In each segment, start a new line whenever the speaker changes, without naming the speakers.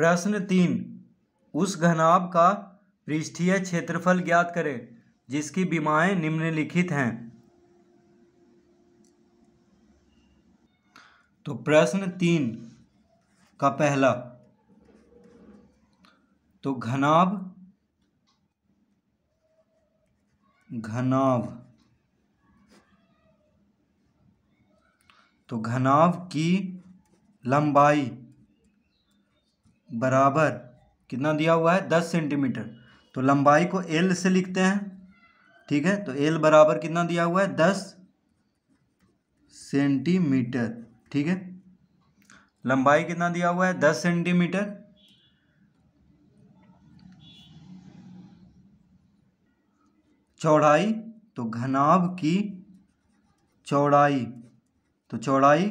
प्रश्न तीन उस घनाभ का पृष्ठीय क्षेत्रफल ज्ञात करें जिसकी बीमाएं निम्नलिखित हैं तो प्रश्न तीन का पहला तो घनाभ घनाभ तो घनाभ की लंबाई बराबर कितना दिया हुआ है दस सेंटीमीटर तो लंबाई को एल से लिखते हैं ठीक है तो एल बराबर कितना दिया हुआ है दस सेंटीमीटर ठीक है लंबाई कितना दिया हुआ है दस सेंटीमीटर चौड़ाई तो घनाभ की चौड़ाई तो चौड़ाई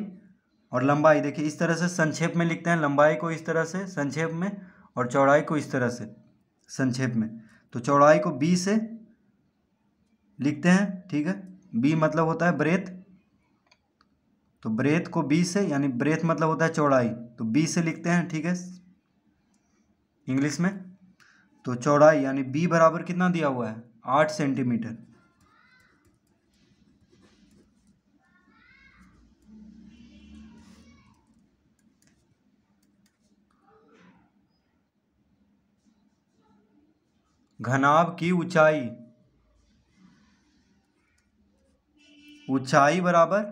और लंबाई देखिए इस तरह से संक्षेप में लिखते हैं लंबाई को इस तरह से संक्षेप में और चौड़ाई को इस तरह से संक्षेप में तो चौड़ाई को बी से लिखते हैं ठीक है बी मतलब होता है ब्रेथ तो ब्रेथ को बी से यानी ब्रेथ मतलब होता है चौड़ाई तो बी से लिखते हैं ठीक है इंग्लिश में तो चौड़ाई यानी बी बराबर कितना दिया हुआ है आठ सेंटीमीटर घनाब की ऊंचाई ऊंचाई बराबर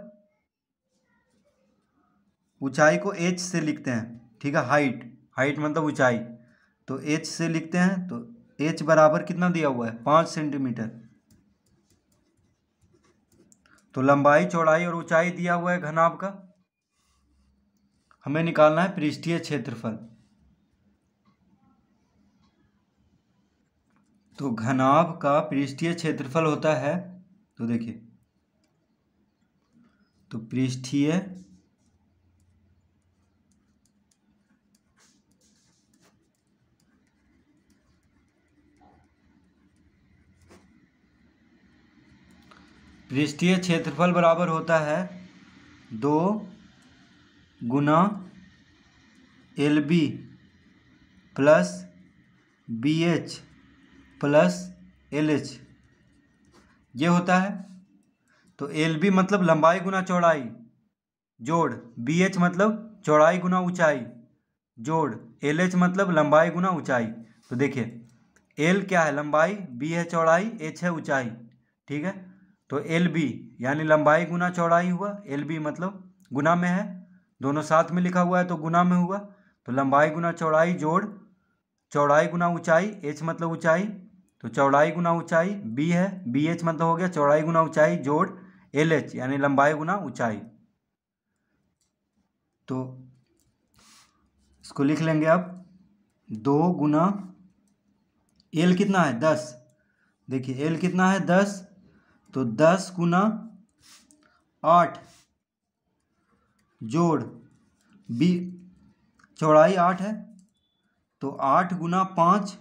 ऊंचाई को एच से लिखते हैं ठीक है हाइट हाइट मतलब ऊंचाई तो एच से लिखते हैं तो एच बराबर कितना दिया हुआ है पांच सेंटीमीटर तो लंबाई चौड़ाई और ऊंचाई दिया हुआ है घनाभ का हमें निकालना है पृष्ठीय क्षेत्रफल तो घनाभ का पृष्ठीय क्षेत्रफल होता है तो देखिए तो पृष्ठीय पृष्ठीय क्षेत्रफल बराबर होता है दो गुना L B plus B H plus L H ये होता है तो एल बी मतलब लंबाई गुना चौड़ाई जोड़ बी एच मतलब चौड़ाई गुना ऊंचाई जोड़ एल एच मतलब लंबाई गुना ऊंचाई तो देखिए एल क्या है लंबाई बी है चौड़ाई एच है ऊंचाई ठीक है तो एल बी यानी लंबाई गुना चौड़ाई हुआ एल बी मतलब गुना में है दोनों साथ में लिखा हुआ है तो गुना में हुआ तो लंबाई गुना चौड़ाई जोड़ चौड़ाई गुना ऊंचाई एच मतलब ऊंचाई तो चौड़ाई गुना ऊंचाई बी है बी एच मतलब हो गया चौड़ाई गुना ऊंचाई जोड़ एल एच यानी लंबाई गुना ऊंचाई तो इसको लिख लेंगे आप दो गुना एल कितना है दस देखिए एल कितना है दस तो दस गुना आठ जोड़ बी चौड़ाई आठ है तो आठ गुना पाँच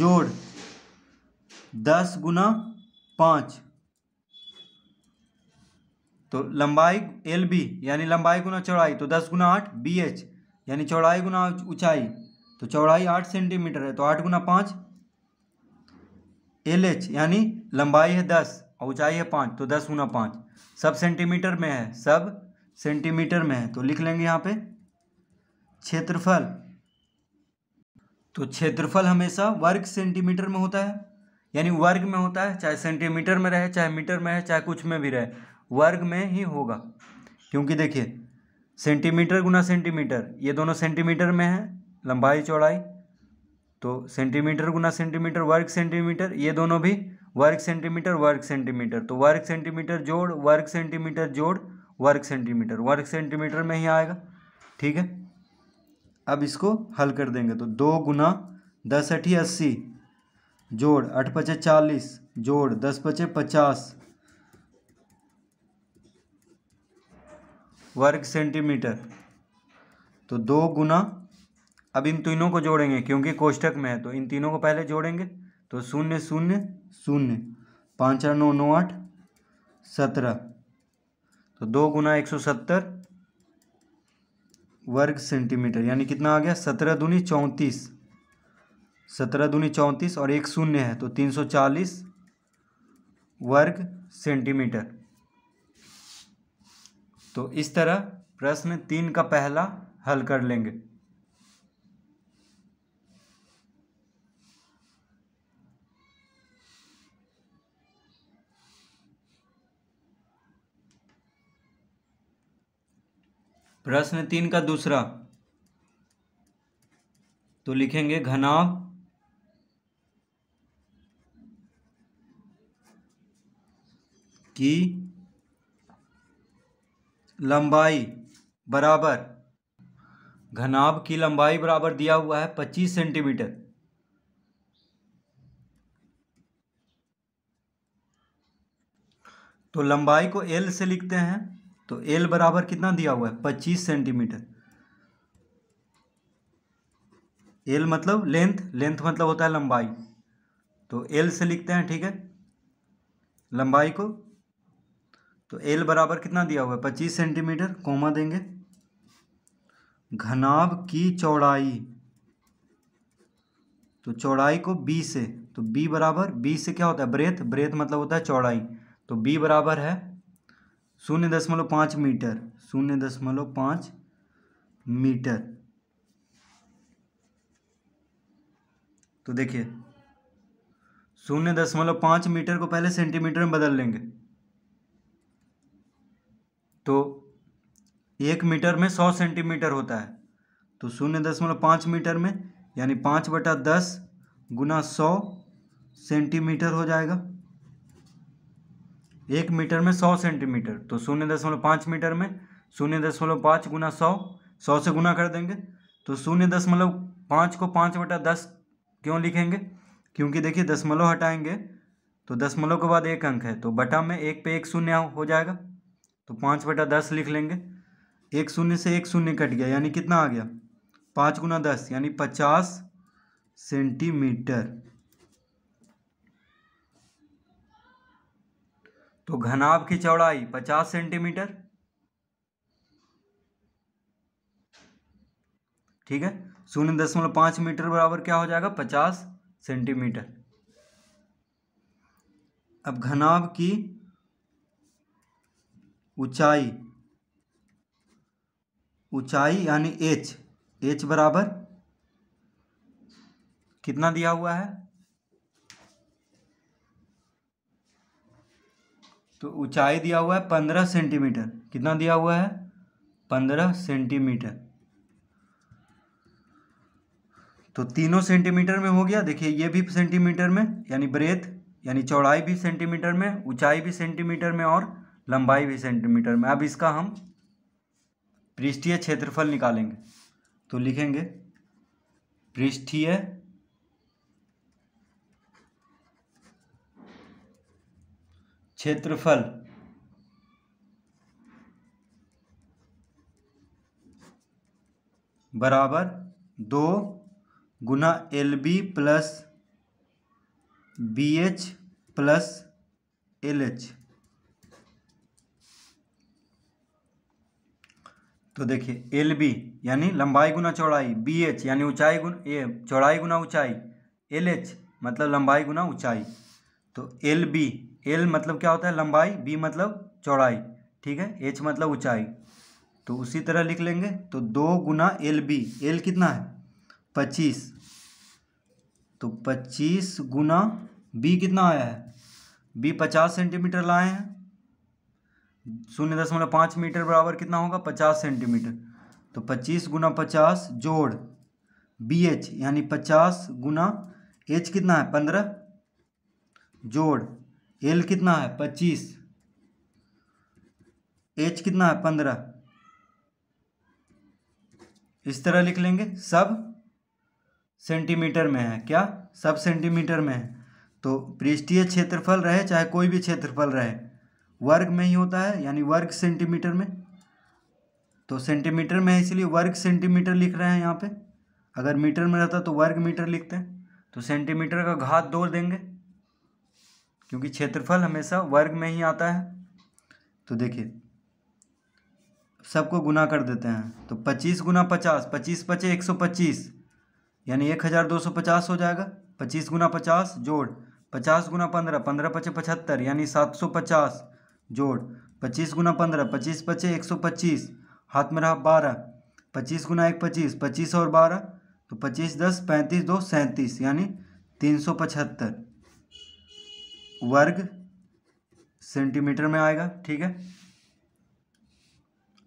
जोड़ दस गुना पाँच तो लंबाई एल बी यानी लंबाई गुना चौड़ाई तो दस गुना आठ बी एच यानी चौड़ाई गुना ऊंचाई तो चौड़ाई आठ सेंटीमीटर है तो आठ गुना पाँच एल एच यानी लंबाई है दस और ऊंचाई है पाँच तो दस गुना पाँच सब सेंटीमीटर में है सब सेंटीमीटर में है तो लिख लेंगे यहाँ पे क्षेत्रफल तो क्षेत्रफल हमेशा वर्ग सेंटीमीटर में होता है यानी वर्ग में होता है चाहे सेंटीमीटर में रहे चाहे मीटर में है चाहे कुछ में भी रहे वर्ग में ही होगा क्योंकि देखिए सेंटीमीटर गुना सेंटीमीटर ये दोनों सेंटीमीटर में है लंबाई चौड़ाई तो सेंटीमीटर गुना सेंटीमीटर वर्ग सेंटीमीटर ये दोनों भी वर्ग सेंटीमीटर वर्ग सेंटीमीटर तो वर्ग सेंटीमीटर जोड़ वर्ग सेंटीमीटर जोड़ वर्ग सेंटीमीटर वर्ग सेंटीमीटर में ही आएगा ठीक है अब इसको हल कर देंगे तो दो गुना दस अठी अस्सी जोड़ आठ पचे चालीस जोड़ दस पचे पचास वर्ग सेंटीमीटर तो दो गुना अब इन तीनों को जोड़ेंगे क्योंकि कोष्टक में है तो इन तीनों को पहले जोड़ेंगे तो शून्य शून्य शून्य पाँच नौ नौ आठ सत्रह तो दो गुना एक सौ सत्तर वर्ग सेंटीमीटर यानी कितना आ गया सत्रह दूनी चौंतीस सत्रह दूनी चौंतीस और एक शून्य है तो तीन सौ चालीस वर्ग सेंटीमीटर तो इस तरह प्रश्न तीन का पहला हल कर लेंगे प्रश्न तीन का दूसरा तो लिखेंगे घनाभ की लंबाई बराबर घनाभ की लंबाई बराबर दिया हुआ है पच्चीस सेंटीमीटर तो लंबाई को एल से लिखते हैं तो एल बराबर कितना दिया हुआ है पच्चीस सेंटीमीटर एल मतलब लेंथ लेंथ मतलब होता है लंबाई तो एल से लिखते हैं ठीक है लंबाई को तो एल बराबर कितना दिया हुआ है पच्चीस सेंटीमीटर कोमा देंगे घनाभ की चौड़ाई तो चौड़ाई को बी से तो बी बराबर बी से क्या होता है ब्रेथ ब्रेथ मतलब होता है चौड़ाई तो बी बराबर है शून्य दशमलव पाँच मीटर शून्य दशमलव पाँच मीटर तो देखिए शून्य दशमलव पाँच मीटर को पहले सेंटीमीटर में बदल लेंगे तो एक मीटर में सौ सेंटीमीटर होता है तो शून्य दशमलव पाँच मीटर में यानी पाँच बटा दस गुना सौ सेंटीमीटर हो जाएगा एक मीटर में सौ सेंटीमीटर तो शून्य दशमलव पाँच मीटर में शून्य दशमलव पाँच गुना सौ सौ से गुना कर देंगे तो शून्य दशमलव पाँच को पाँच बटा दस क्यों लिखेंगे क्योंकि देखिए दशमलव हटाएंगे तो दशमलव के बाद एक अंक है तो बटा में एक पे एक शून्य हो जाएगा तो पाँच बटा दस लिख लेंगे एक शून्य से एक शून्य कट गया यानी कितना आ गया पाँच गुना दस यानी पचास सेंटीमीटर तो घनाभ की चौड़ाई पचास सेंटीमीटर ठीक है शून्य दशमलव पांच मीटर बराबर क्या हो जाएगा पचास सेंटीमीटर अब घनाभ की ऊंचाई ऊंचाई यानी एच एच बराबर कितना दिया हुआ है तो ऊंचाई दिया हुआ है पंद्रह सेंटीमीटर कितना दिया हुआ है पंद्रह सेंटीमीटर तो तीनों सेंटीमीटर में हो गया देखिए ये भी सेंटीमीटर में यानी ब्रेथ यानी चौड़ाई भी सेंटीमीटर में ऊंचाई भी सेंटीमीटर में और लंबाई भी सेंटीमीटर में अब इसका हम पृष्ठीय क्षेत्रफल निकालेंगे तो लिखेंगे पृष्ठीय क्षेत्रफल बराबर दो गुना L B plus B H plus L H तो देखिए एल बी यानी लंबाई गुना चौड़ाई बी एच यानी ऊंचाई गुना ए चौड़ाई गुना ऊंचाई एल एच मतलब लंबाई गुना ऊंचाई तो एल बी एल मतलब क्या होता है लंबाई बी मतलब चौड़ाई ठीक है एच मतलब ऊंचाई तो उसी तरह लिख लेंगे तो दो गुना एल बी एल कितना है पच्चीस तो पच्चीस गुना बी कितना आया है बी पचास सेंटीमीटर लाए हैं शून्य दशमलव पाँच मीटर बराबर कितना होगा पचास सेंटीमीटर तो पच्चीस गुना पचास जोड़ बी एच यानी पचास गुना एच कितना है पंद्रह जोड़ एल कितना है पच्चीस एच कितना है पंद्रह इस तरह लिख लेंगे सब सेंटीमीटर में है क्या सब सेंटीमीटर में है तो पृष्ठीय क्षेत्रफल रहे चाहे कोई भी क्षेत्रफल रहे वर्ग में ही होता है यानी वर्ग सेंटीमीटर में तो सेंटीमीटर में है इसलिए वर्ग सेंटीमीटर लिख रहे हैं यहाँ पे अगर मीटर में रहता तो वर्ग मीटर लिखते हैं तो सेंटीमीटर का घात दो देंगे क्योंकि क्षेत्रफल हमेशा वर्ग में ही आता है तो देखिए सबको गुना कर देते हैं तो पच्चीस गुना पचास पच्चीस पचे एक सौ पच्चीस यानी एक हज़ार दो सौ पचास हो जाएगा पच्चीस गुना पचास जोड़ पचास गुना पंद्रह पंद्रह पचे पचहत्तर यानी सात सौ पचास जोड़ पच्चीस गुना पंद्रह पच्चीस पच्चे एक सौ पच्चीस हाथ में रहा बारह पच्चीस गुना एक पच्चीस पच्चीस और बारह तो पच्चीस दस पैंतीस दो सैंतीस यानी तीन सौ पचहत्तर वर्ग सेंटीमीटर में आएगा ठीक है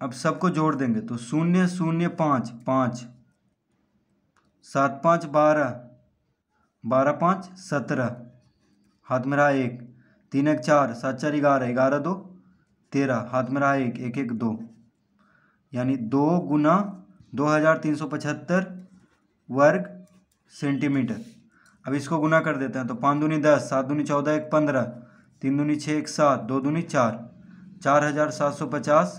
अब सबको जोड़ देंगे तो शून्य शून्य पाँच पाँच सात पाँच बारह बारह पाँच सत्रह हाथ में रहा एक तीन एक चार सात चार ग्यारह ग्यारह दो तेरह हाथ में रहा एक एक एक दो यानी दो गुना दो हज़ार तीन सौ पचहत्तर वर्ग सेंटीमीटर अब इसको गुना कर देते हैं तो पाँच दूनी दस सात दूनी चौदह एक पंद्रह तीन दूनी छः एक सात दो दूनी चार चार हज़ार सात सौ पचास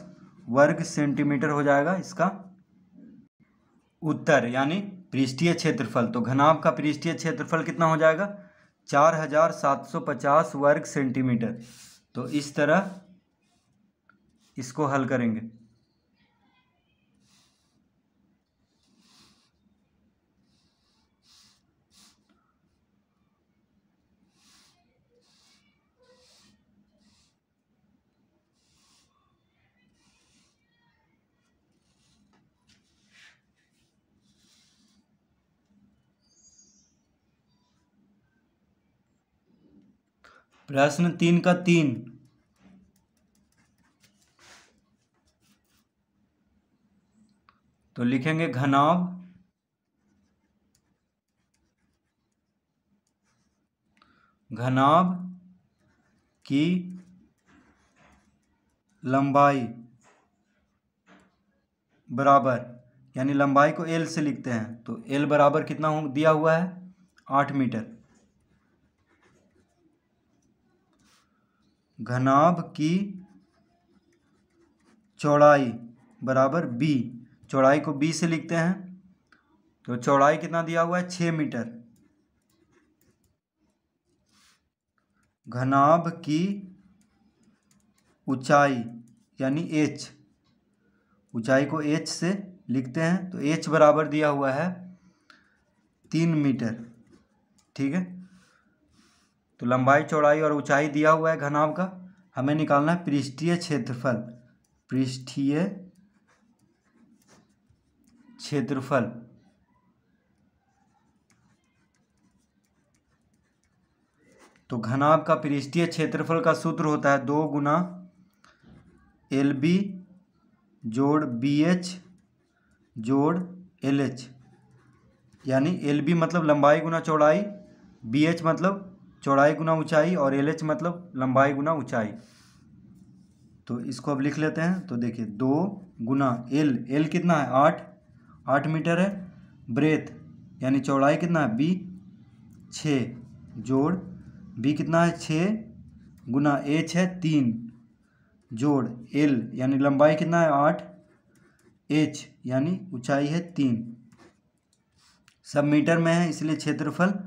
वर्ग सेंटीमीटर हो जाएगा इसका उत्तर यानी पृष्ठीय क्षेत्रफल तो घनाभ का पृष्ठीय क्षेत्रफल कितना हो जाएगा चार हजार सात सौ पचास वर्ग सेंटीमीटर तो इस तरह इसको हल करेंगे प्रश्न तीन का तीन तो लिखेंगे घनाव घनाव की लंबाई बराबर यानी लंबाई को एल से लिखते हैं तो एल बराबर कितना दिया हुआ है आठ मीटर घनाभ की चौड़ाई बराबर बी चौड़ाई को बी से लिखते हैं तो चौड़ाई कितना दिया हुआ है छ मीटर घनाभ की ऊंचाई यानी एच ऊंचाई को एच से लिखते हैं तो एच बराबर दिया हुआ है तीन मीटर ठीक है तो लंबाई चौड़ाई और ऊंचाई दिया हुआ है घनाव का हमें निकालना है पृष्ठीय क्षेत्रफल पृष्ठीय क्षेत्रफल तो घनाव का पृष्ठीय क्षेत्रफल का सूत्र होता है दो गुना एल बी जोड़ बी एच जोड़ एल एच यानी एल बी मतलब लंबाई गुना चौड़ाई बी एच मतलब चौड़ाई गुना ऊंचाई और एल एच मतलब लंबाई गुना ऊंचाई तो इसको अब लिख लेते हैं तो देखिए दो गुना एल एल कितना है आठ आठ मीटर है ब्रेथ यानी चौड़ाई कितना है बी छ जोड़ बी कितना है छ गुना एच है तीन जोड़ एल यानी लंबाई कितना है आठ एच यानी ऊंचाई है तीन सब मीटर में है इसलिए क्षेत्रफल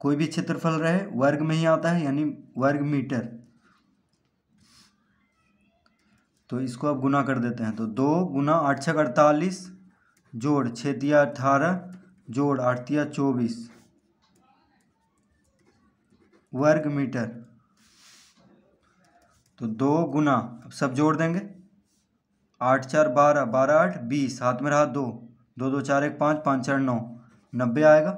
कोई भी क्षेत्रफल रहे वर्ग में ही आता है यानी वर्ग मीटर तो इसको आप गुना कर देते हैं तो दो गुना आठ छः अड़तालीस जोड़ छतिया अठारह जोड़ आठतिया चौबीस वर्ग मीटर तो दो गुना अब सब जोड़ देंगे आठ चार बारह बारह आठ बीस हाथ में रहा दो दो दो चार एक पाँच पाँच चार नौ नब्बे आएगा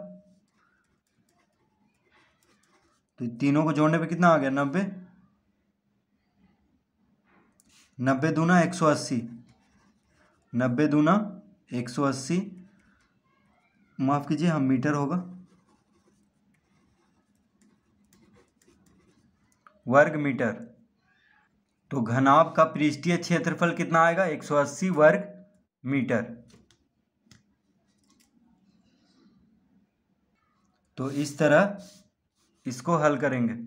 तो तीनों को जोड़ने पे कितना आ गया नब्बे नब्बे दूना एक सौ अस्सी नब्बे दूना एक सौ अस्सी माफ़ कीजिए हम हाँ, मीटर होगा वर्ग मीटर तो घनाब का पृष्ठीय क्षेत्रफल कितना आएगा 180 वर्ग मीटर तो इस तरह इसको हल करेंगे